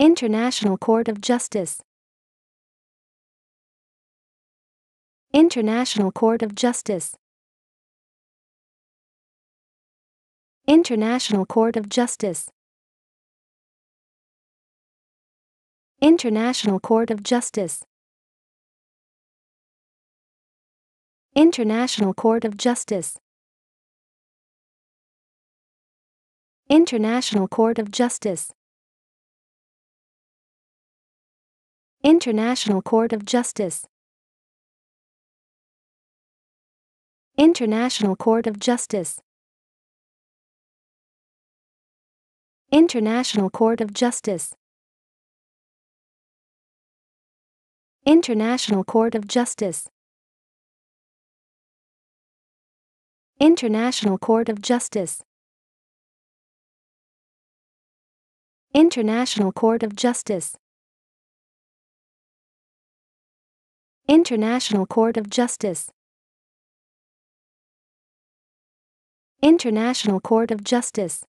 International Court of Justice International Court of Justice International Court of Justice International Court of Justice International Court of Justice International Court of Justice International Court of Justice International Court of Justice International Court of Justice International Court of Justice International Court of Justice International Court of Justice International Court of Justice International Court of Justice